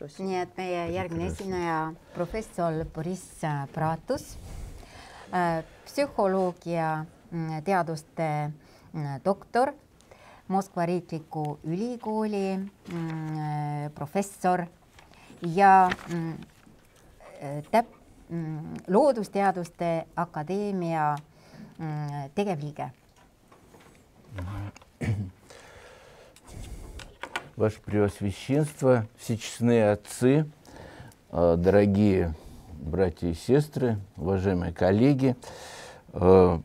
vestlus. nii et meie järgmine esineja, professor Boriss äh, Pratus, äh, psühholoogia mm, teaduste mm, doktor, Moskva Riikliku Ülikooli mm, äh, professor ja täp-, Loodusteaduste Akadeemia tegevliige. Ваше Преосвященство, всечестные отцы, э, дорогие братья и сестры, уважаемые коллеги, э,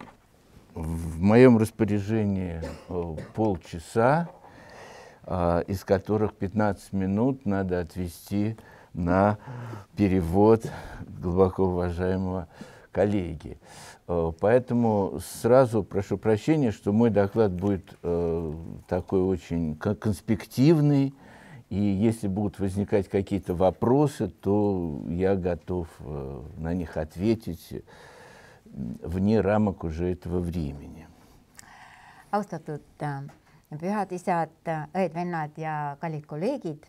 в моем распоряжении э, полчаса, из которых 15 минут надо отвести на перевод глубоко уважаемого коллеги. Э, поэтому сразу прошу прощения, что мой доклад будет э, такой очень конспективный, и если будут возникать какие-то вопросы, то я готов э, на них ответить вне рамок уже этого времени. Austatud pühad isad, õed-vennad ja kallid kolleegid.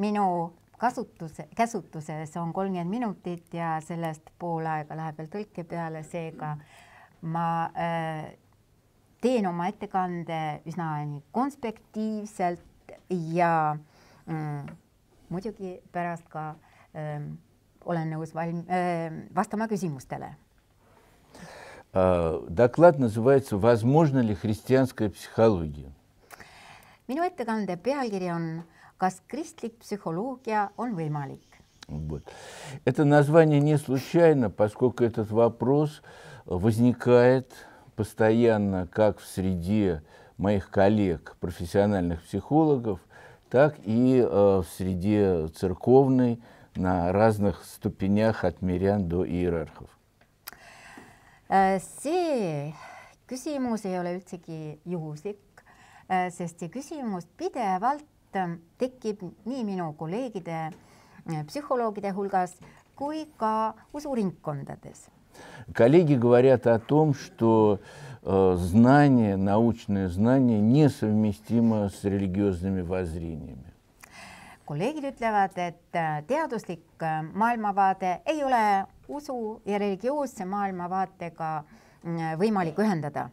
Minu kasutuse, käsutuses on kolmkümmend minutit ja sellest pool aega läheb veel tõlke peale, seega ma äh, teen oma ettekande üsna nii konspektiivselt ja mm, muidugi pärast ka öö, ähm, olen nõus valm-, ähm, vastama küsimustele. Äh, доклад называется «Возможно ли христианская психология?» minu ettekande pealkiri on Kas kristlik psühholoogia on võimalik? Вот. Это название не случайно, поскольку этот вопрос возникает постоянно как в среде моих коллег, профессиональных психологов, так и э, в среде церковной на разных ступенях от мирян до иерархов. Э, see küsimus ei ole üldsegi juhuslik, э, sest see küsimus pidevalt et ähm, tekib nii minu kolleegide äh, psühhологide hulgas kui ka usuringkondades. Коллеги говорят о том, что э, знание, научное знание несовместимо с религиозными воззрениями. kolleegid ütlevad, et э, teaduslik э, maailmavaade ei ole usu ja religioosse maailmavaatega mm, võimalik ühendada.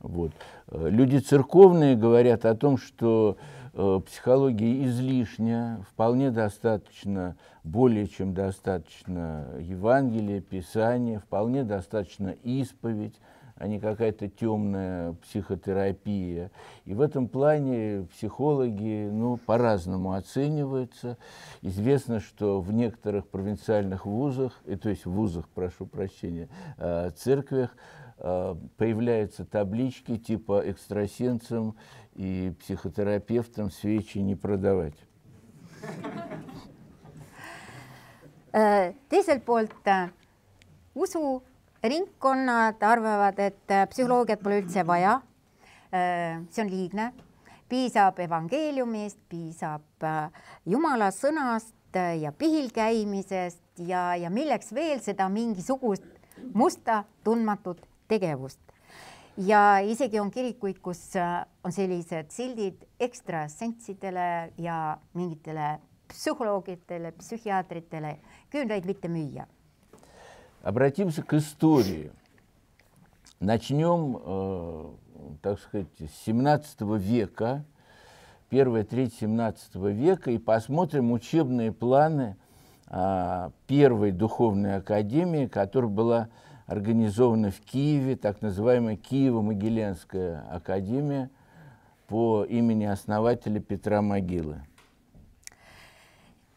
Вот. Люди церковные говорят о том, что Э, психология излишняя, вполне достаточно, более чем достаточно Евангелие, Писание, вполне достаточно исповедь, а не какая-то темная психотерапия. И в этом плане психологи ну, по-разному оцениваются. Известно, что в некоторых провинциальных вузах, и, э, то есть в вузах, прошу прощения, э, церквях, появляются таблички типа экстрасенсом и психотерапевтам свечи не продавать. teiselt э, poolt э, usuringkonnad arvavad, et э, psühholoogiat pole üldse vaja. see on liigne, piisab evangeeliumist, piisab äh, Jumala sõnast äh, ja pihil käimisest ja, ja milleks veel seda mingisugust musta tundmatut tegevust. ja isegi on kirikuid, kus äh, on sellised sildid ekstra sentsidele ja mingitele психологитele, психиатритele, küünlaid mitte müüa. Обратимся к истории. Начнем, э, так сказать, с 17 века, первая треть 17 века, и посмотрим учебные планы э, первой духовной академии, которая была э, организована в Киеве так называемая Киево-Могиленская академия по имени основателя Петра Могилы.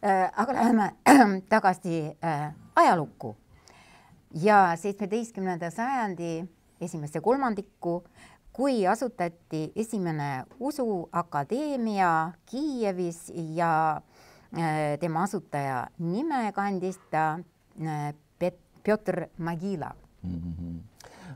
Э, aga läheme tagasi э, ajalukku ja seitsmeteistkümnenda sajandi esimesse kolmandikku, kui asutati esimene usuakadeemia Kiievis ja äh, tema asutaja nime kandis ta äh, Pet-, Pjotr Magila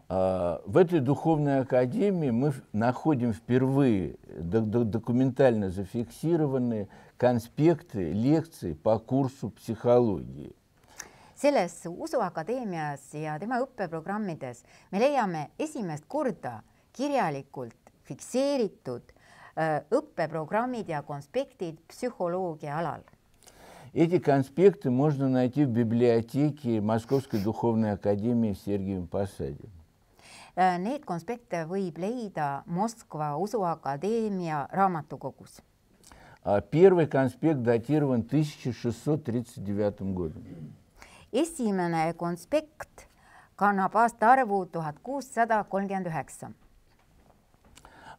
В этой духовной академии мы находим впервые документально зафиксированные конспекты лекций по курсу психологии. selles Usuakadeemias ja tema õppeprogrammides me leiame esimest korda kirjalikult fikseeritud äh, õppeprogrammid ja konspektid psühholoogia alal Эти конспекты можно найти в библиотеке Московской Духовной Академии в Сергиевом Посаде. Э, Need konspekte võib leida Moskva Usuakadeemia raamatukogus. А первый конспект датирован 1639 годом. Esimene konspekt kannab aastaarvu 1639.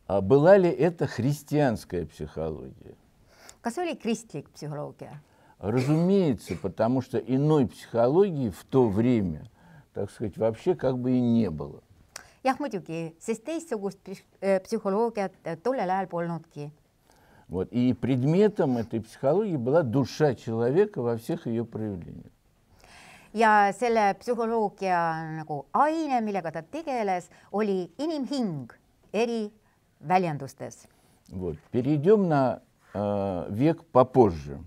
А была ли это христианская психология? Kas oli kristlik psühholoogia? Разумеется, потому что иной психологии в то время, так сказать, вообще как бы и не было. jah, muidugi, sest teistsugust äh, psühholoogiat äh, tollel ajal polnudki. Вот, и предметом этой психологии была душа человека во всех ее проявлениях. ja selle psühholoogia nagu aine, millega ta tegeles, oli inimhing eri väljendustes. Вот, перейдем на э, век попозже.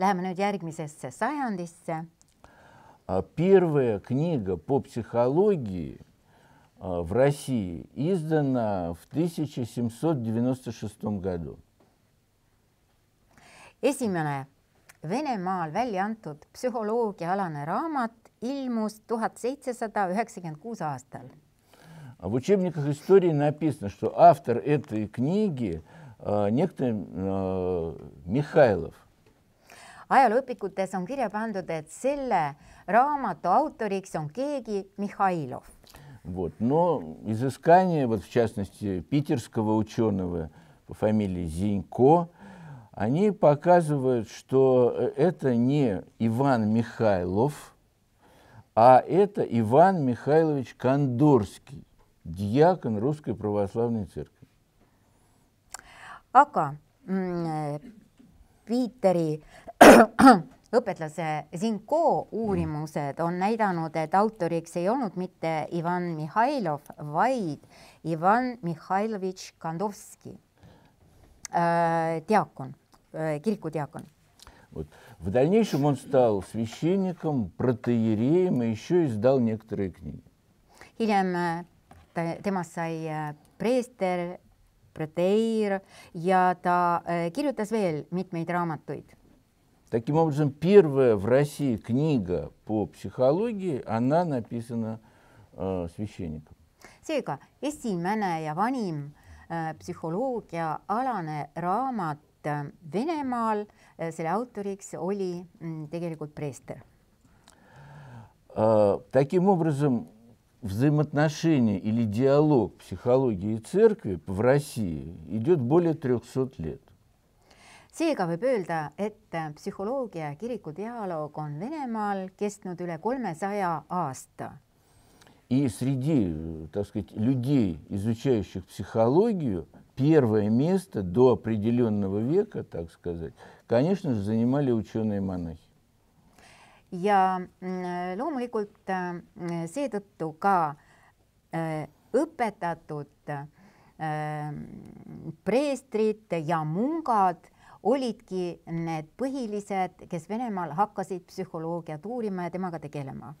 Läheme nüüd järgmisesse sajandisse. Первая книга по психологии в России издана в 1796 году. esimene Venemaal välja antud psühholoogiaalane raamat ilmus tuhat seitsesada üheksakümmend kuus aastal. В учебниках истории написано, что автор этой книги некто Михайлов – ajalooõpikutes on kirja pandud, et selle raamatu autoriks on keegi Mihhailov. Вот, но изыскания, вот в частности, питерского ученого по фамилии Зинько, они показывают, что э, это не Иван Михайлов, а это Иван Михайлович Кондорский, диакон Русской Православной Церкви. aga Piiteri õpetlase Zinko uurimused on näidanud, et autoriks ei olnud mitte Ivan Mihhailov, vaid Ivan Mihhailovitš Kandovski äh,, diakon äh,, kirikudiakon Вот. В дальнейшем он стал священником, протеереем и еще издал некоторые книги. Hiljem äh, ta, temast sai äh, preester, proteir ja ta äh, kirjutas veel mitmeid raamatuid Таким образом, первая в России книга по психологии, она написана э, священником. seega esimene ja vanim äh, э, psühholoogiaalane raamat äh, Venemaal äh,, selle autoriks oli tegelikult preester äh,. Таким образом, взаимоотношения или диалог психологии и церкви в России идет более 300 лет. seega võib öelda, et psühholoogia ja kiriku dialoog on Venemaal kestnud üle kolmesaja aasta. И среди, так сказать, людей, изучающих психологию, первое место до определенного века, так сказать, конечно же, занимали ученые-монахи. ja loomulikult seetõttu ka э, õpetatud э, preestrid ja mungad olidki need põhilised, kes Venemaal hakkasid psühholoogiat uurima ja temaga tegelema.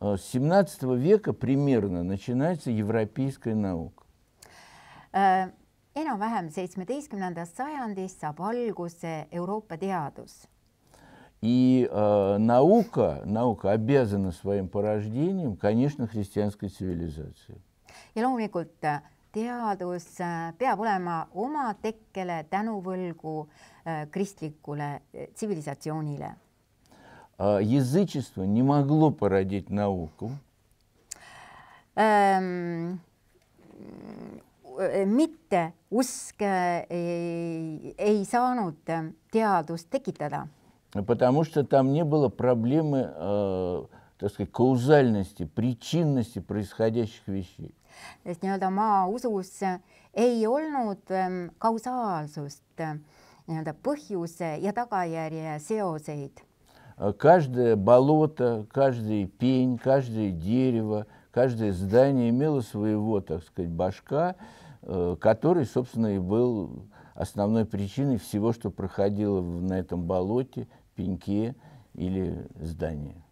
Э, семнадцатого века примерно начинается европейская наука. Э, enam-vähem seitsmeteistkümnendast sajandist saab alguse Euroopa teadus. И э, наука, наука обязана своим порождением, конечно, христианской цивилизации. Ja loomulikult teadus äh, peab olema oma tekkele tänuvõlgu äh, kristlikule äh, tsivilisatsioonile. Язычество не могло породить науку. Э, mitte usk ei, э, э, ei saanud teadust tekitada. Потому что там не было проблемы, так сказать, каузальности, причинности происходящих вещей. sest nii-öelda maausus ei olnud ehm, kausaalsust, nii-öelda põhjuse ja tagajärje seoseid. Каждое болото, каждый пень, каждое дерево, каждое здание имело своего, так сказать, башка, э, который, собственно, и был основной причиной всего, что проходило на этом болоте, пеньке или здании.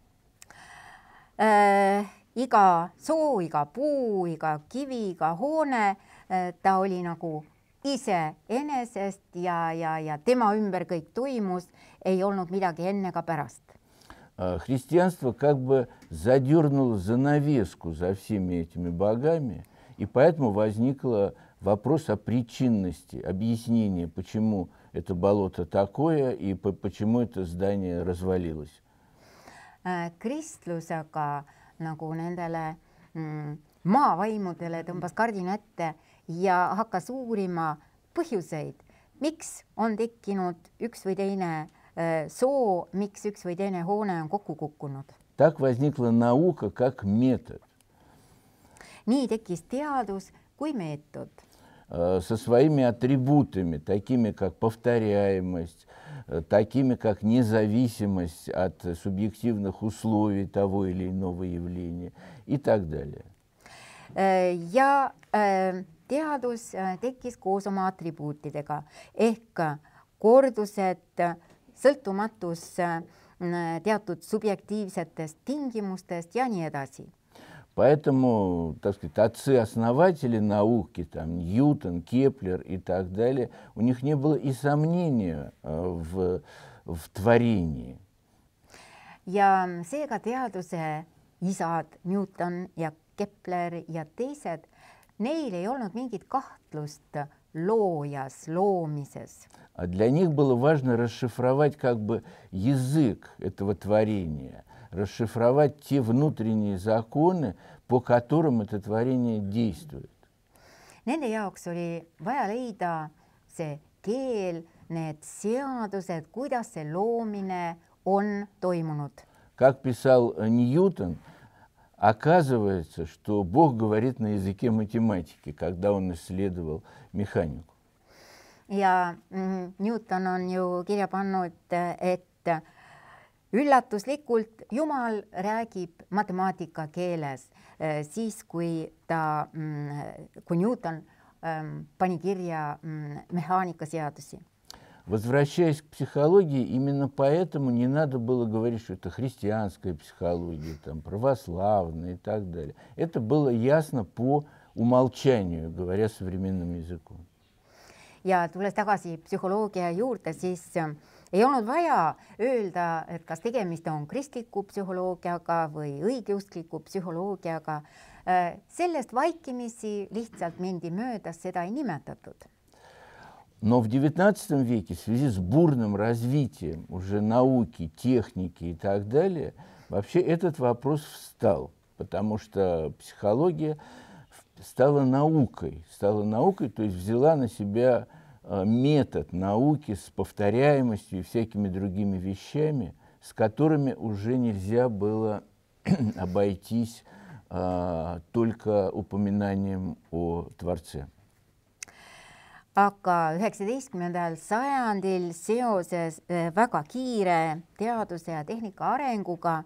Э, iga soo, iga puu, iga kivi, iga hoone, eh, ta oli nagu iseenesest ja, ja, ja tema ümber kõik toimus, ei olnud midagi enne ega pärast. А христианство как бы задернуло занавеску за всеми этими богами, и поэтому возникла вопрос о причинности, объяснение, почему это болото такое и почему это здание развалилось. Kristlus э, nagu nendele mm, maavaimudele tõmbas kardina ette ja hakkas uurima põhjuseid, miks on tekkinud üks või teine äh, soo, miks üks või teine hoone on kokku kukkunud. nii tekkis teadus kui meetod. Э, со своими атрибутами, такими как повторяемость, Э, такими как независимость от субъективных условий того или иного явления и так далее. ja э, teadus э, tekkis koos oma atribuutidega ehk äh, kordused, äh, sõltumatus äh, teatud subjektiivsetest tingimustest ja nii edasi Поэтому, так сказать, отцы-основатели науки, там, Ньютон, Кеплер и так далее, у них не было и сомнения э, в, в творении. ja seega teaduse isad Newton ja Kepler ja teised, neil ei olnud mingit kahtlust лояс, ломисес. А для них было важно расшифровать как бы язык этого творения, расшифровать те внутренние законы, по которым это творение действует. Nende jaoks oli vaja leida see keel, need seadused, kuidas see loomine on toimunud. Как писал Ньютон, оказывается, что Бог говорит на языке математики, когда он исследовал механику. ja Newton on ju kirja pannud, э, et üllatuslikult Jumal räägib matemaatika keeles äh, siis, kui ta, mm, kui Newton ähm, pani kirja mm, mehaanikaseadusi. Возвращаясь к психологии, именно поэтому не надо было говорить, что это христианская психология, там, православная и так далее. Это было ясно по умолчанию, говоря современным языком. ja tulles tagasi psühholoogia juurde, siis äh, ei olnud vaja öelda, et kas tegemist on kristliku psühholoogiaga või õigeuskliku psühholoogiaga. sellest vaikimisi lihtsalt mindi mööda, seda ei nimetatud. Но в XIX веке в связи с бурным развитием уже науки, техники и так далее, вообще этот вопрос встал, потому что психология стала наукой, стала наукой, то есть взяла на себя Э, метод науки с повторяемостью и всякими другими вещами, с которыми уже нельзя было обойтись а, э, только упоминанием о Творце. aga üheksateistkümnendal sajandil seoses э, väga kiire teaduse ja tehnika arenguga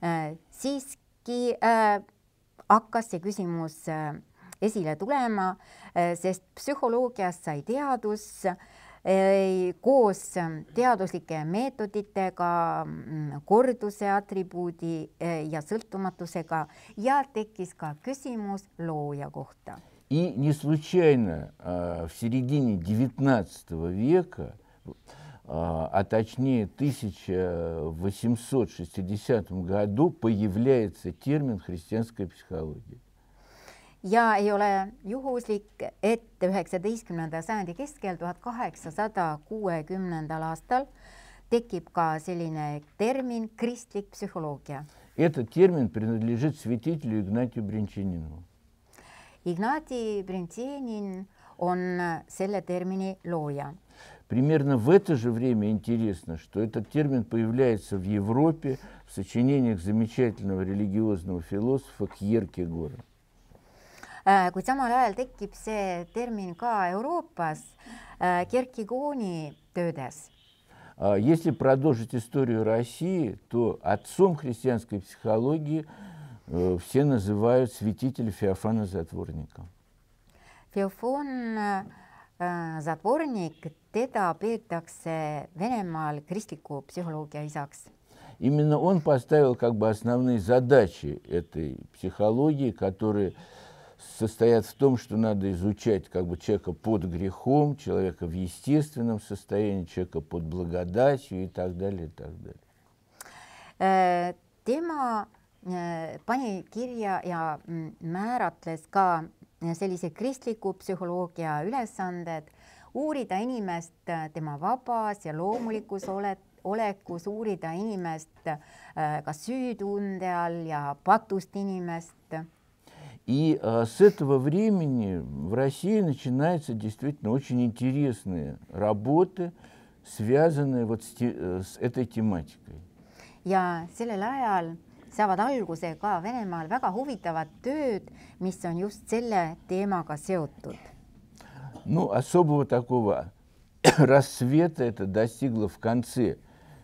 äh, siiski äh, hakkas see küsimus äh, esile tulema, sest psühholoogiast sai teadus koos teaduslike meetoditega, korduse atribuudi ja sõltumatusega ja tekkis ka küsimus looja kohta. И не случайно в середине XIX века, а точнее 1860 году появляется термин христианская психология ja ei ole juhuslik, et üheksateistkümnenda sajandi keskel, tuhat kaheksasada kuuekümnendal aastal tekib ka selline termin kristlik psühholoogia. Этот термин принадлежит святителю Игнатию Бринчинину. Игнатий Бринчинин он selle термини лоя. Примерно в это же время интересно, что этот термин появляется в Европе в сочинениях замечательного религиозного философа Кьеркегора. Äh, kuid samal ajal tekib see termin ka Euroopas äh, Kerki Kooni töödes. Äh, если продолжить историю России, то отцом христианской психологии э, все называют святителя Феофана Затворника. Феофан э, Затворник, teda peetakse венемал kristliku psühholoogia isaks. Именно он поставил как бы основные задачи этой психологии, которые состоят в том, что надо изучать как бы человека под грехом, человека в естественном состоянии, человека под благодатью и так далее, и так далее. Tema э, э, pani kirja ja määratles ka э, sellise kristliku psühholoogia ülesanded uurida inimest äh, tema vabas ja loomulikus olet-, olekus, uurida inimest äh, ka süütunde all ja patust inimest И а, с этого времени в России начинаются действительно очень интересные работы, связанные вот с, те, э, с этой тематикой. ja sellel ajal saavad alguse ka Venemaal väga huvitavad tööd, mis on just selle teemaga seotud. Ну, особого такого рассвета это достигло в конце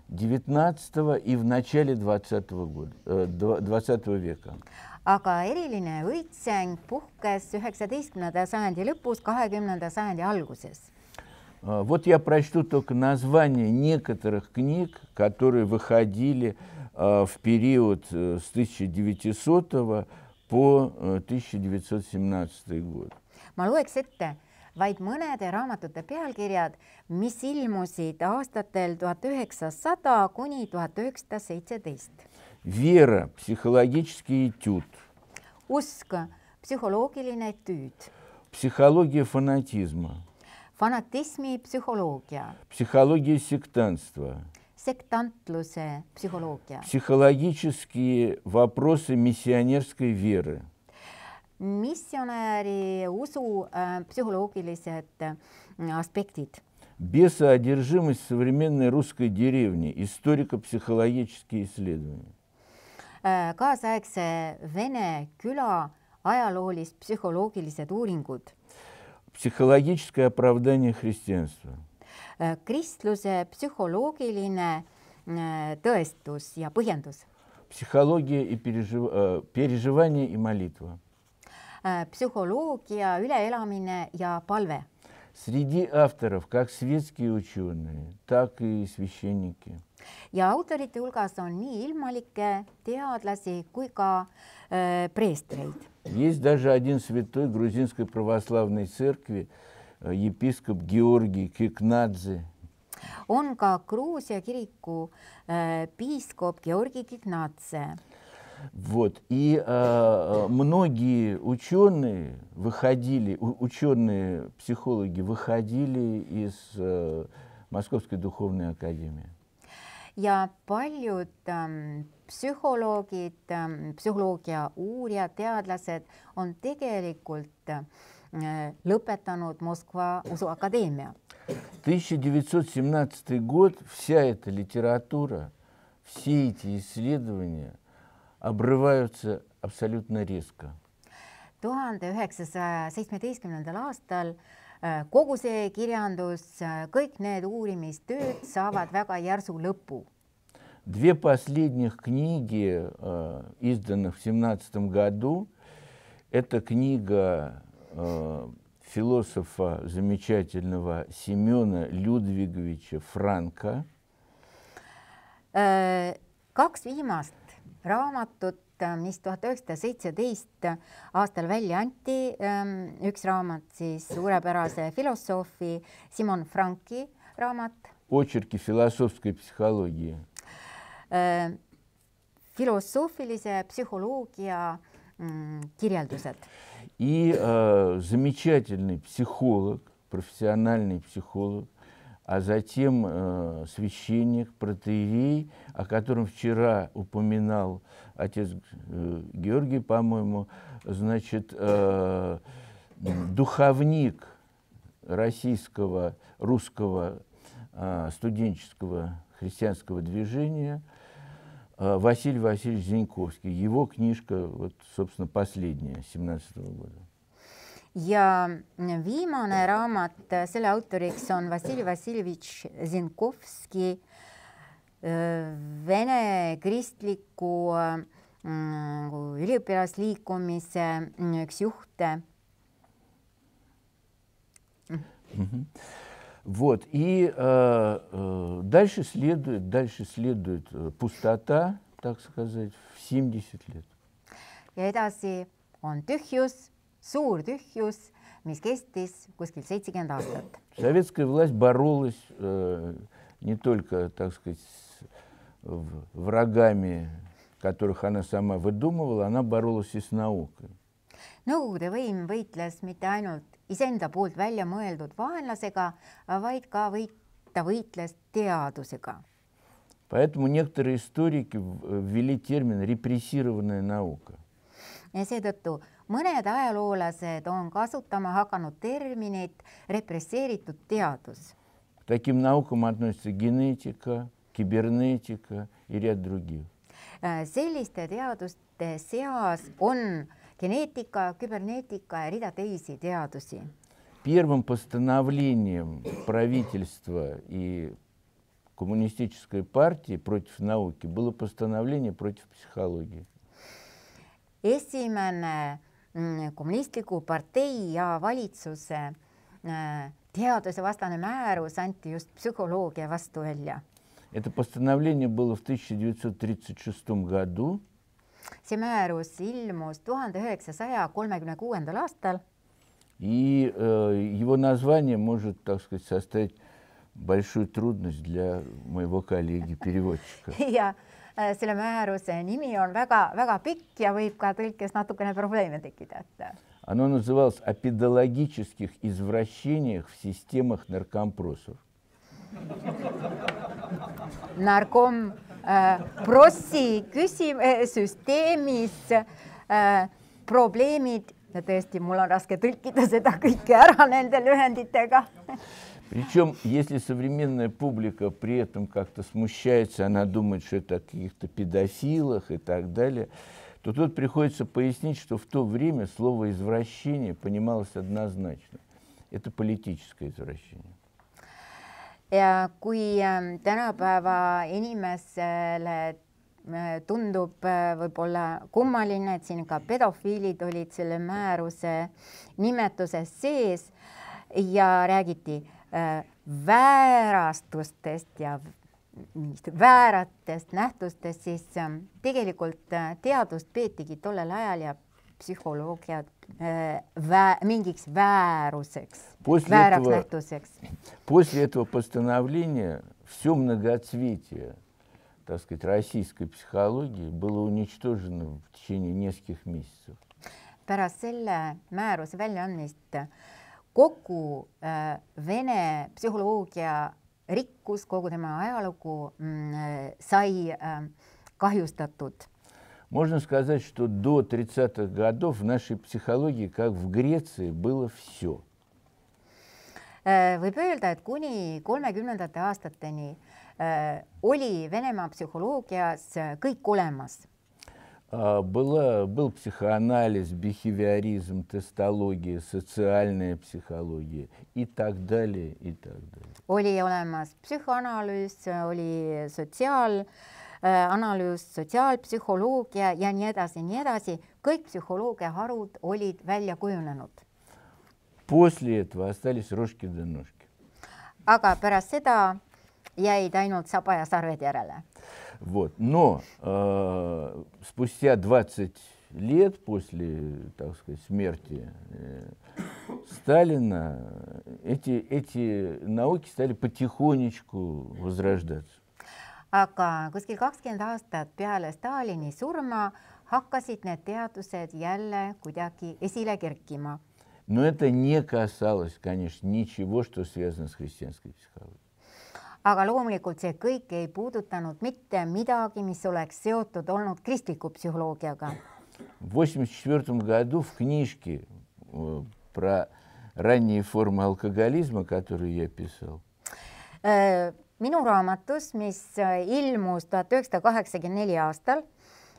19 и в начале 20, го года, 20 э, го века. aga eriline õitseng puhkes üheksateistkümnenda sajandi lõpus, kahekümnenda sajandi alguses. Э, вот я прочту только название некоторых книг, которые выходили э, в период э, с 1900 по 1917 год. Ma loeks ette vaid mõnede raamatute pealkirjad, mis ilmusid aastatel 1900 kuni 1917. Вера, психологический этюд. Usk, psühholoogiline этюд? Психология фанатизма. Фанатизм и Психология Психология сектантства. Сектантлусе психология. Психологические вопросы миссионерской веры. Миссионеры усу äh, psühholoogilised äh, э, аспектid бесоодержимость современной русской деревни, историко-психологические исследования. Äh, kaasaegse Vene küla ajaloolis psühholoogilised uuringud. psühholoogiline opravdanje kristjanstva. Äh, kristluse psühholoogiline äh, tõestus ja põhjendus. psühholoogia ja пережив... переживание и молитва. psühholoogia üleelamine ja palve. Среди авторов как светские ученые, так и священники ja autorite hulgas on nii ilmalikke teadlasi kui ka äh, preestreid. Есть даже один святой грузинской православной церкви, э, епископ Георгий Кикнадзе. on ka Gruusia kiriku äh, piiskop Georgi Kignatse. Вот. И э, э, многие ученые выходили, ученые-психологи выходили из э, Московской духовной академии. ja paljud ähm, psühholoogid ähm,, psühholoogia uurijad, teadlased on tegelikult äh, lõpetanud Moskva Usuakadeemia. 1917 год вся эта литература, все эти исследования обрываются абсолютно резко. tuhande üheksasaja seitsmeteistkümnendal aastal äh, Э, kogu see kirjandus, äh, kõik need uurimistööd saavad väga järsu lõpu. Две последних книги, э, изданных в семнадцатом году, это книга э, философа замечательного Семена Людвиговича Франка. Kaks viimast raamatut Ähm, mis tuhat üheksasada seitseteist aastal välja anti, ähm, üks raamat siis suurepärase filosoofi Simon Franki raamat. Otsirki filosoofske psühholoogia. filosoofilise psühholoogia kirjeldused. И э, замечательный психолог, профессиональный психолог а затем э, священник, протеерей, о котором вчера упоминал отец э, Георгий, по-моему, значит, э, духовник российского, русского э, студенческого христианского движения э, Василий Васильевич Зиньковский. Его книжка, вот, собственно, последняя, 17 -го года. ja mm, viimane raamat, äh, selle autoriks on Vassili Vassiljevitš Zinkovski, äh, Vene kristliku äh, mm, üliõpilasliikumise mm, üks juhte Mm -hmm. Вот, и э, э, дальше следует, дальше следует э, пустота, так сказать, в 70 лет. Ja edasi on tühjus suur tühjus, mis kestis kuskil seitsekümmend aastat. Советская власть боролась э, не только, так сказать, с врагами, которых она сама выдумывала, она боролась и с наукой. Nõukogude võim võitles mitte ainult iseenda poolt välja mõeldud vaenlasega, vaid ka võit, ta võitles teadusega. Поэтому некоторые историки ввели термин репрессированная наука. Ja seetõttu mõned ajaloolased on kasutama hakanud terminit represseeritud teadus. Таким наукам относятся генетика, кибернетика и ряд других. Э, selliste teaduste seas on генетика, кибернетика ja rida teisi teadusi. Первым постановлением правительства и коммунистической партии против науки было постановление против психологии. Esimene kommunistliku partei ja valitsuse теадусевастane määrus anti just psühholoogia vastu välja. Это постановление было в 1936 году. see määrus ilmus tuhande üheksasaja kolmekümne kuuendal aastal. И э, его название может, так сказать, составить большую трудность для моего коллеги-переводчика. ja Äh, selle määruse nimi on väga-väga pikk ja võib ka tõlkes natukene probleeme tekitada. Оно называлось о педагогических извращениях в системах наркомпросов. Нарком äh, э, prossi küsim- äh,, süsteemis äh, probleemid ja tõesti, mul on raske tõlkida seda kõike ära nende lühenditega Причем, если современная публика при этом как-то смущается, она думает, что это о каких-то педофилах и так далее, то тут приходится пояснить, что в то время слово «извращение» понималось однозначно. Это политическое извращение. ja kui эм, tänapäeva inimesele э, tundub э, võib-olla kummaline, et siin ka pedofiilid olid selle määruse nimetuses sees ja räägiti Äh, väärastustest ja mingist vääratest nähtustest, siis ähm, tegelikult äh, teadust peetigi tollel ajal ja psühholoogia вä, мингикс варусекс, варакнахтусекс. После этого постановления все многоцветие, так сказать, российской психологии было уничтожено в течение нескольких месяцев. Pärast selle määruse väljaandmist kogu äh, Vene psühholoogia rikkus, kogu tema ajalugu mm, äh, sai ähm, kahjustatud. Можно сказать, что до 30-х годов в нашей психологии, как в Греции, было все. Э, võib öelda, et kuni 30. aastateni э, oli Venemaa psühholoogias э, kõik olemas Была, был психоанализ, бихевиоризм, тестология, социальная психология и так далее, и так далее. oli olemas psühhoanalüüs, oli sotsiaalanalüüs, sotsiaalpsühholoogia ja nii edasi, nii edasi. kõik psühholoogiaharud olid välja kujunenud. После этого остались рожки да ножки. aga pärast seda jäid ainult saba ja sarved järele. Вот, но э, спустя 20 лет после, так сказать, смерти э, Сталина эти, эти науки стали потихонечку возрождаться. aga kuskil kakskümmend aastat peale Stalini surma hakkasid need teadused jälle kuidagi esile kerkima. Но это не касалось, конечно, ничего, что связано с христианской психологией. aga loomulikult see kõik ei puudutanud mitte midagi, mis oleks seotud olnud kristliku psühholoogiaga. восемьдесят четвертом году в книжке э, про ранние формы алкоголизма, которую я писал. minu э, raamatus, mis э, ilmus tuhat üheksasada kaheksakümmend neli aastal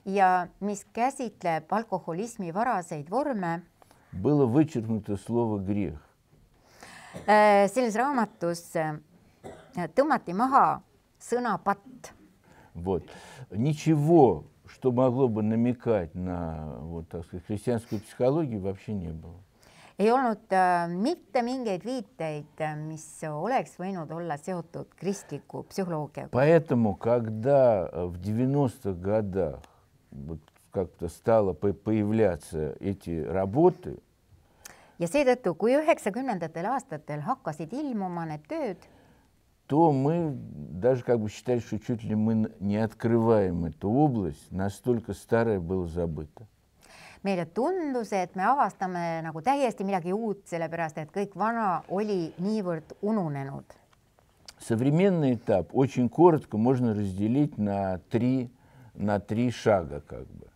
ja mis käsitleb alkoholismi varaseid vorme. Было вычеркнуто слово грех. selles raamatus tõmmati maha sõna patt. Вот. Ничего, что могло бы намекать на вот, так сказать, христианскую психологию, вообще не было. ei olnud äh, mitte mingeid viiteid, mis oleks võinud olla seotud kristliku psühholoogiaga. Поэтому, когда в 90-х годах вот как-то стало появляться эти работы, ja seetõttu, kui üheksakümnendatel aastatel hakkasid ilmuma need tööd, то мы даже как бы считали, что чуть ли мы не открываем эту область, настолько старая была забыта. meile tundus, et me avastame nagu täiesti midagi uut, sellepärast et kõik vana oli niivõrd ununenud. Современный этап очень коротко можно разделить на три, на три шага как бы.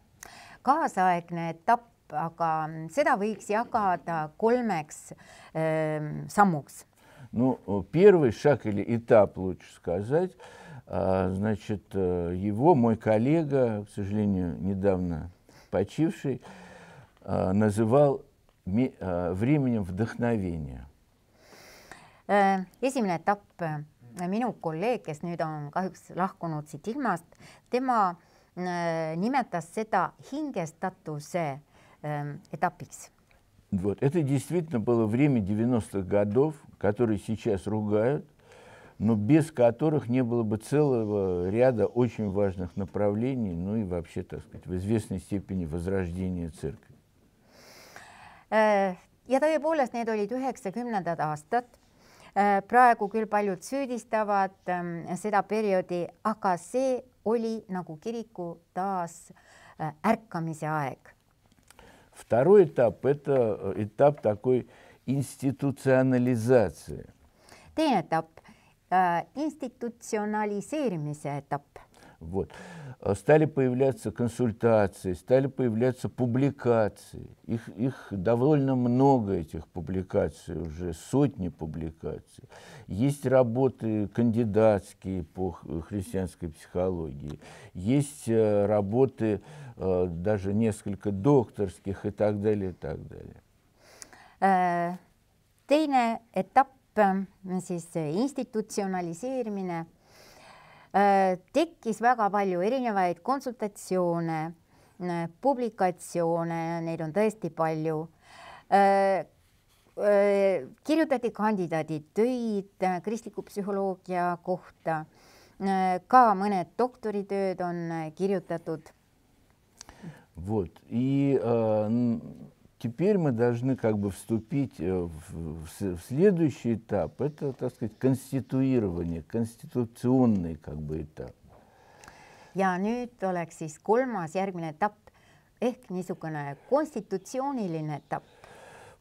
Kaasaegne etapp, aga seda võiks jagada kolmeks äh, sammuks Ну, э, первый шаг или этап, лучше сказать, значит, э, его мой коллега, к сожалению, недавно почивший, называл временем вдохновения. Э, esimene etapp, minu kolleeg, kes nüüd on kahjuks lahkunud siit ilmast, tema äh, nimetas seda hingestatuse ähm, etapiks Вот. Это действительно было время 90-х годов, которые сейчас ругают, но без которых не было бы целого ряда очень важных направлений, ну и вообще, так сказать, в известной степени возрождения церкви. Э, ja tõepoolest, need olid üheksakümnendad aastad. Э, praegu küll paljud süüdistavad эм, seda perioodi, aga see oli nagu kiriku taas э, ärkamise aeg. Второй этап – это этап такой институционализации. teine etapp äh,, institutsionaliseerimise etapp. vot Э, стали появляться консультации, стали появляться публикации. Их, их довольно много, этих публикаций уже, сотни публикаций. Есть работы кандидатские по христианской психологии, есть э, работы э, даже несколько докторских и так далее, и так далее. Teine etapp on siis institutsionaliseerimine Äh, tekkis väga palju erinevaid konsultatsioone, äh, publikatsioone, neid on tõesti palju. Äh, kirjutati kandidaaditöid kristliku psühholoogia kohta, ka mõned doktoritööd on kirjutatud. vot, ja теперь мы должны как бы вступить э, в, в, следующий этап. Это, так сказать, конституирование, конституционный, как бы этап. ja nüüd oleks siis kolmas järgmine etapp ehk niisugune konstitutsiooniline etapp.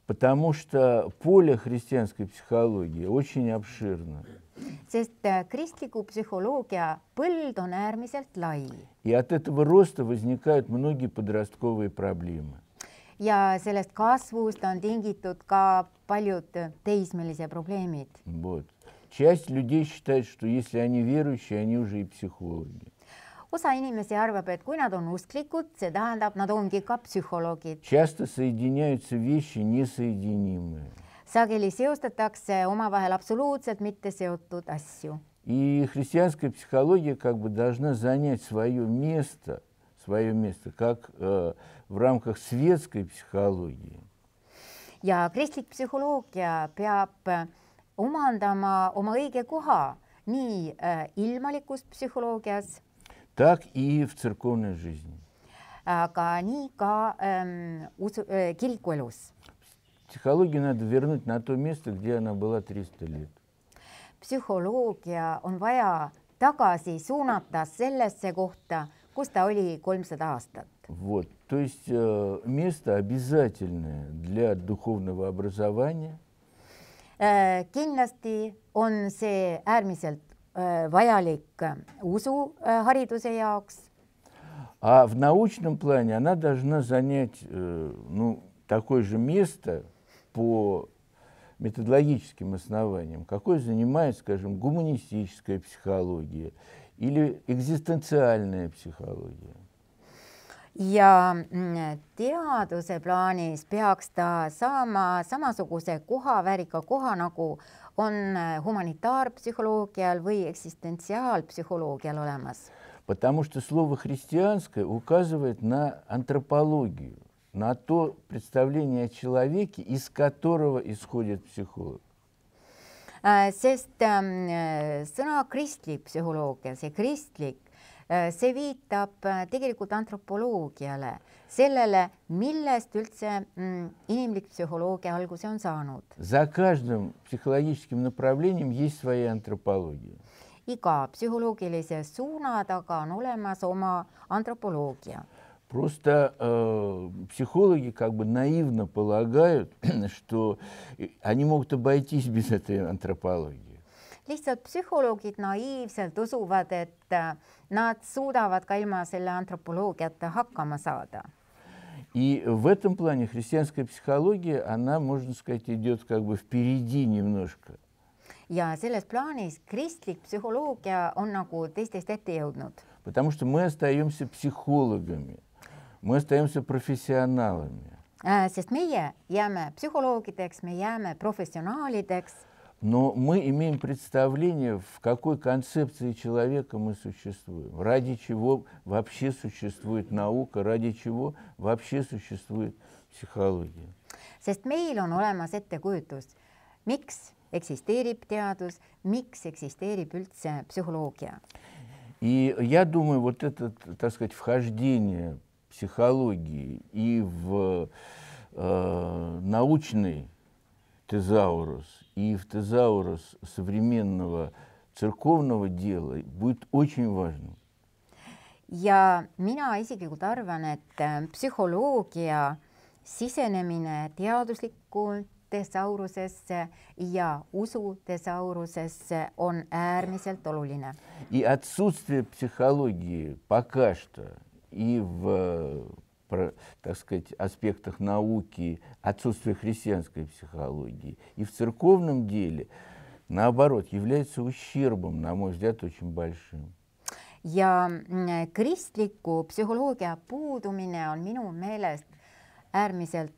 Потому что поле христианской психологии очень обширно. Sest э, kristliku psühholoogia põld on äärmiselt lai. И от этого роста возникают многие подростковые проблемы ja sellest kasvust on tingitud ka paljud teismelise probleemid. Часть людей считает, что если они верующие, они уже и психологи. osa inimesi arvab, et kui nad on usklikud, see tähendab, nad ongi ka psühholoogid. sageli seostatakse omavahel absoluutselt mitte seotud asju. И христианская психология как бы должна занять свое место – свое место, как э, в raмках светской psühholoogia. ja kristlik psühholoogia peab э, omandama oma õige koha nii äh, ilmalikus psühholoogias. Так и в церковной жизни. Aga nii ka ähm, usu, äh, kirikuelus. Psühholoogia надо вернуть на то место, где она была 300 лет. Psühholoogia on vaja tagasi suunata sellesse kohta kus ta oli kolmsada aastат. Вот, то есть э, место обязательное для духовного образования. Э, kindlasti on see äärmiselt э, vajalik э, usuhariduse э, jaoks. А в научном плане она должна занять э, ну, такое же место по методологическим основаниям, какое занимает, скажем, гуманистическая психология – или eksistentsiaalne psühholoogia? ja teaduse plaanis peaks ta saama samasuguse koha, väärika koha, nagu on humanitaarpsühholoogial või eksistentsiaalpsühholoogial olemas. Потому что слово «христианское» указывает на антропологию, на то представление о человеке, из которого исходит психолог. Äh, sest ähm, äh, sõna kristlik psühholoogia, see kristlik, äh, see viitab tegelikult antropoloogiale, sellele, millest üldse mm, inimlik psühholoogia alguse on saanud. За каждым психологическим направлением есть своя антропология iga psühholoogilise suuna taga on olemas oma antropoloogia Просто э, психологи как бы наивно полагают, что э, они могут обойтись без этой антропологии. lihtsalt psühholoogid naiivselt usuvad, et э, nad suudavad ka ilma selle antropoloogiata hakkama saada И в этом плане христианская психология, она, можно сказать, идет как бы впереди немножко. Ja selles plaanis kristlik psühholoogia on nagu teistest ette jõudnud. Потому что мы остаемся психологами мы остаемся профессионалами. А, sest meie jääme psühholoogideks, me jääme professionaalideks. Но мы имеем представление, в какой концепции человека мы существуем, ради чего вообще существует наука, ради чего вообще существует психология. Sest meil on olemas ettekujutus, miks eksisteerib teadus, miks eksisteerib üldse психология. И я думаю, вот это, так сказать, вхождение психологии, и в э, научный тезаурус, и в тезаурус современного церковного дела будет очень важным. ja mina isiklikult arvan, et psühholoogia э, sisenemine teaduslikult tesaurusesse ja usu tesaurusesse on äärmiselt oluline. ja отсутствие психологии пока что и в так сказать, аспектах науки, отсутствие христианской психологии. И в церковном деле, наоборот, является ущербом, на мой взгляд, очень большим. ja kristliku psühholoogia puudumine on minu meelest äärmiselt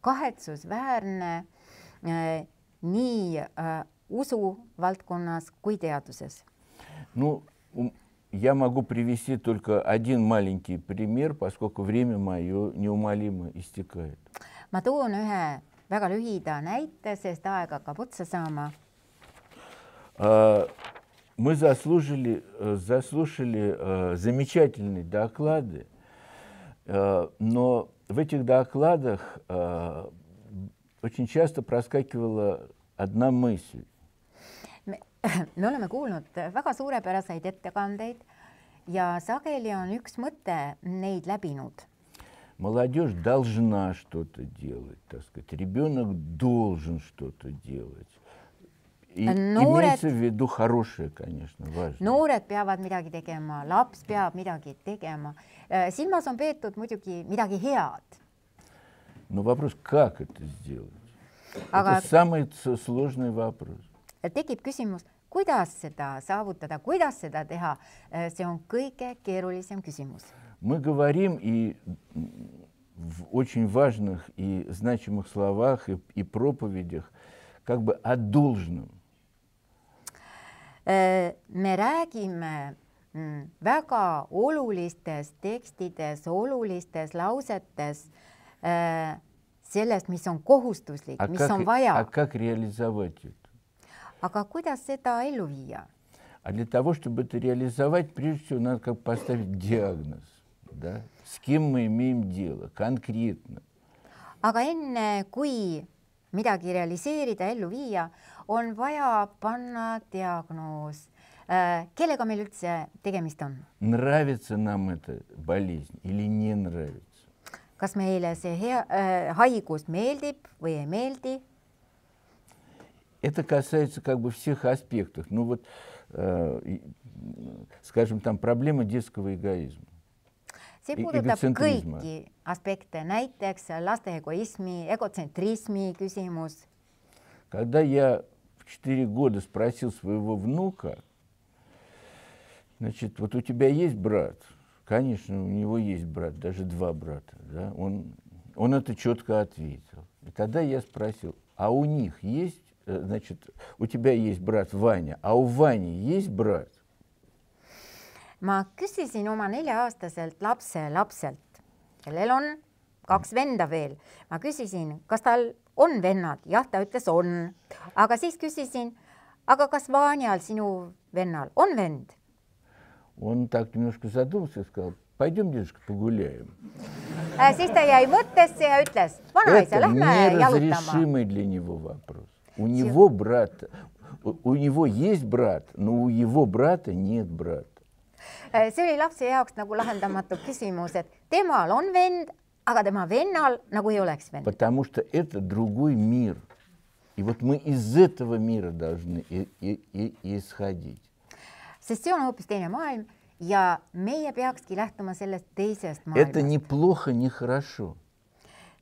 kahetsusväärne äh, nii äh, usuvaldkonnas kui teaduses. no ну, я могу привести только один маленький пример, поскольку время мое неумолимо истекает. Ma toon ühe väga lühida näite, sest aeg hakkab otsa saama. А, мы заслужили, э, заслушали э, замечательные доклады, э, но в этих докладах очень часто проскакивала одна мысль. me oleme kuulnud väga suurepäraseid ettekandeid ja sageli on üks mõte neid läbinud. Молодежь должна что-то делать, так сказать, ребенок должен что-то делать. И noored, имеется в виду хорошее, конечно, важно. noored peavad midagi tegema, laps peab midagi tegema. Э, silmas on peetud muidugi midagi head. no вопрос, как это сделать? Aga... Это самый сложный вопрос tekib küsimus, kuidas seda saavutada, kuidas seda teha, äh, see on kõige keerulisem küsimus. Мы говорим и в очень важных и значимых словах и, и проповедях как бы о должном. Э, me räägime väga olulistes tekstides, olulistes lausetes äh, sellest, mis on kohustuslik, mis on vaja aga kuidas seda ellu viia? А для того, чтобы это реализовать, прежде всего надо как поставить диагноз, да? с кем мы имеем дело конкретно. aga enne kui midagi realiseerida, ellu viia, on vaja panna diagnoos äh, kellega meil üldse tegemist on? Нравится нам эта болезнь или не нравится? kas meile see hea äh,, haigus meeldib või ei meeldi? это касается как бы всех аспектов. Ну вот, э, скажем, там проблема детского эгоизма. see puudutab kõiki aspekte, näiteks laste egoismi, egotsentrismi küsimus. Когда я в 4 года спросил своего внука, значит, вот у тебя есть брат? Конечно, у него есть брат, даже два брата. Да? Он, он это четко ответил. И тогда я спросил, а у них есть Э, значит, у тебя есть брат Ваня, а у Вани есть брат? ma küsisin oma nelja-aastaselt lapselapselt, kellel on kaks venda veel, ma küsisin, kas tal on vennad, jah, ta ütles on, aga siis küsisin, aga kas Vanjal, sinu vennal on vend? Он так немножко задумался и сказал, пойдем, дедушка, погуляем. Э, siis ta jäi mõttesse ja ütles, vanaisa, lähme jalutama. Это неразрешимый для него вопрос. У него брат, у него есть брат, но у его брата нет brata. Э, see oli lapse jaoks nagu lahendamatu küsimus, et temal on vend, aga tema vennal nagu ei oleks vend. Потому что это другой мир. И вот мы из этого мира должны и, и, и, исходить. Sest see on hoopis teine maailm ja meie peakski lähtuma sellest teisest maailmast. Это не плохо, не хорошо.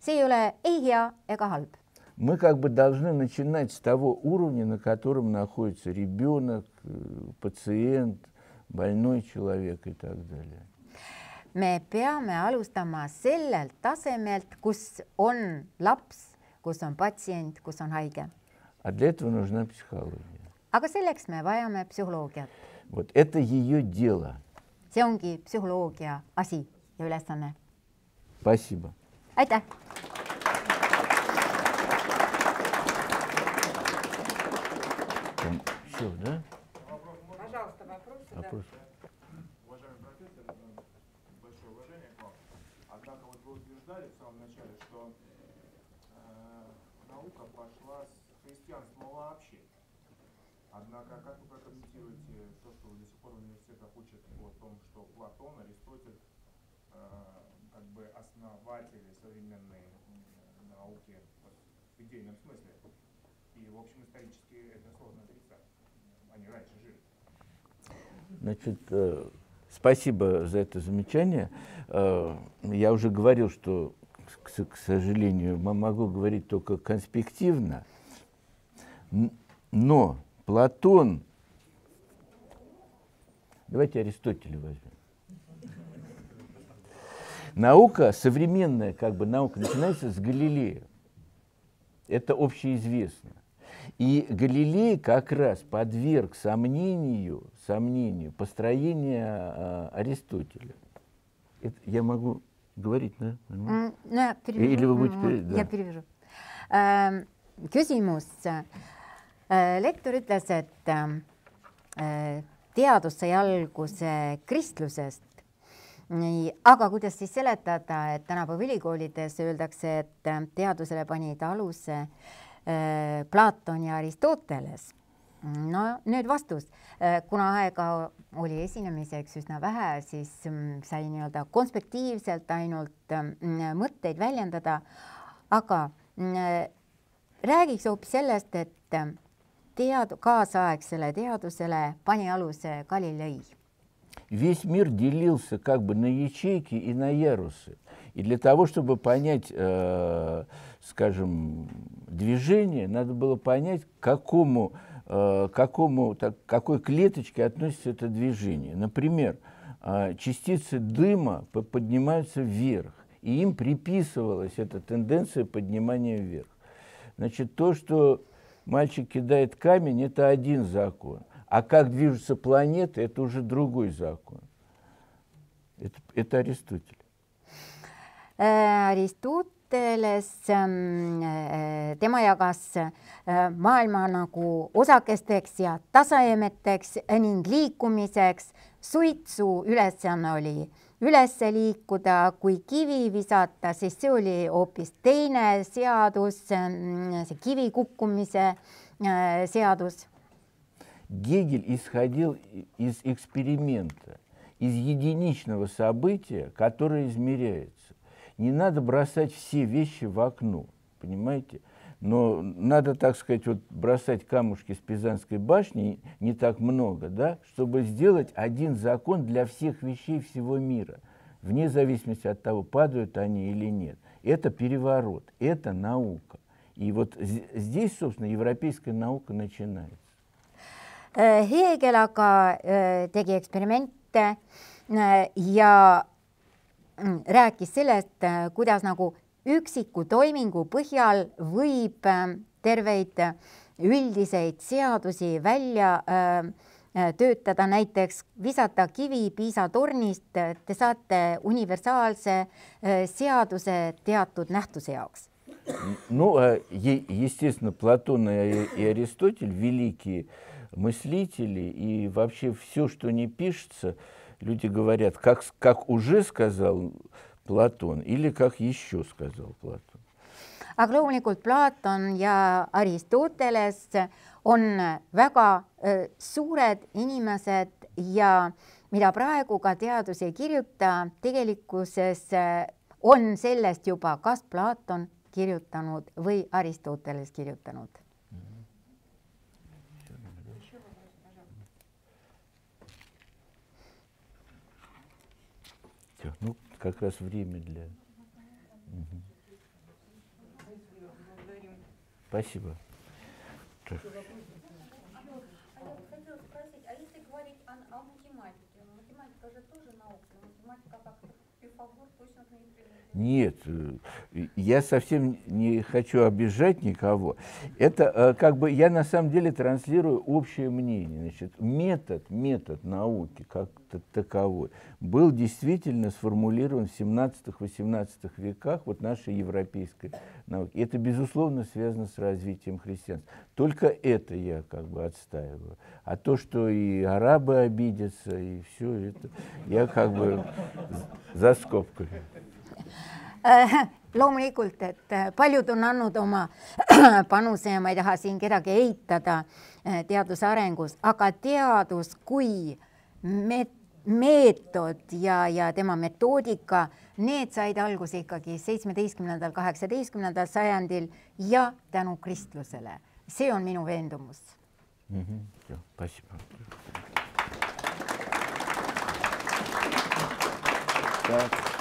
see ei ole ei hea ega halb мы как бы должны начинать с того уровня, на котором находится ребенок, пациент, больной человек и так далее. me peame alustama sellelt tasemelt, kus on laps, kus on patsient, kus on haige. aga selleks me vajame psühholoogiat. see ongi psühholoogia asi ja ülesanne. aitäh. Все, да? Пожалуйста, вопросы. Вопрос. Да. Уважаемый профессор, большое уважение к вам. Однако вот вы утверждали в самом начале, что э, наука пошла с христианства вообще. Однако, а как вы прокомментируете то, что до сих пор в университетах учат о том, что Платон, Аристотель, э, как бы основатели современной э, науки в идейном смысле, и, в общем, исторически это сложно отрицать. Они раньше жили. Значит, э, спасибо за это замечание. Э, я уже говорил, что, к сожалению, могу говорить только конспективно, но Платон, давайте Аристотеля возьмем. Наука, современная как бы наука, начинается с Галилея. Это общеизвестно. И Галилей как раз подверг сомнению, сомнению построение Аристотеля. Это я могу говорить, да? Mm, да перевяжу. Или вы будете переводить? Да. Я перевяжу. küsimus. Э, lektor ütles, et э, teadus sai alguse kristlusest. nii, aga kuidas siis seletada, et tänapäeva ülikoolides öeldakse, et ähm, teadusele panid aluse äh, Äh, Platon ja Aristoteles. no nüüd vastus, äh, kuna aega oli esinemiseks üsna vähe, siis mm, sai nii-öelda konspektiivselt ainult mm, mõtteid väljendada, aga mm, äh, räägiks hoopis sellest, et tead-, kaasaegsele teadusele pani aluse Galilei Весь мир делился как бы на ячейки и на ярусы. И для того, чтобы понять э, скажем, движение, надо было понять, к какому, э, какому, так, какой клеточке относится это движение. Например, э, частицы дыма поднимаются вверх, и им приписывалась эта тенденция поднимания вверх. Значит, то, что мальчик кидает камень, это один закон. А как движутся планеты, это уже другой закон. Это, это Аристотель. Э, Аристотель teles, ähm, äh, tema jagas äh, maailma nagu osakesteks ja tasemeteks ning liikumiseks. suitsu ülesanne oli üles liikuda, kui kivi visata, siis see oli hoopis teine seadus, ähm, see kivi kukkumise äh, seadus. Гегель исходил из эксперимента, из единичного события, которое измеряет. Не надо бросать все вещи в окно, понимаете? Но надо, так сказать, вот бросать камушки с Пизанской башни не так много, да, чтобы сделать один закон для всех вещей всего мира, вне зависимости от того, падают они или нет. Это переворот, это наука. И вот здесь, собственно, европейская наука начинается. Hegel aga tegi eksperimente ja Mm, rääkis sellest, äh, kuidas nagu üksiku toimingu põhjal võib ähm, terveid äh, üldiseid seadusi välja äh, töötada, näiteks visata kivi Piisa tornist, te saate universaalse seaduse teatud nähtuse jaoks Ну, естественно, Платон и Аристотель великие мыслители, и вообще все, что не пишется, люди говорят, как, как уже сказал Платон или как еще сказал Платон. aga loomulikult Platon ja Aristoteles on väga э, suured inimesed ja mida praegu ka teadus ei kirjuta, tegelikkuses äh, on sellest juba kas Platon kirjutanud või Aristoteles kirjutanud девочках. Ну, как раз время для... Угу. Спасибо. Так. А спросить, а если говорить о, о математике, ну, математика же тоже наука, математика как-то нет, э, я совсем не хочу обижать никого. Это э, как бы я на самом деле транслирую общее мнение. Значит, метод, метод науки как таковой был действительно сформулирован в 17-18 веках вот нашей европейской науки. Это, безусловно, связано с развитием христианства. Только это я как бы отстаиваю. А то, что и арабы обидятся, и все это, я как бы jätkub äh, loomulikult, et äh, paljud on andnud oma panuse ja ma ei taha siin kedagi eitada äh, teaduse arengus, aga teadus kui met-, meetod ja, ja tema metoodika, need said alguse ikkagi seitsmeteistkümnendal, kaheksateistkümnendal sajandil ja tänu kristlusele. see on minu veendumus mm. -hmm. jah, passiv Thanks.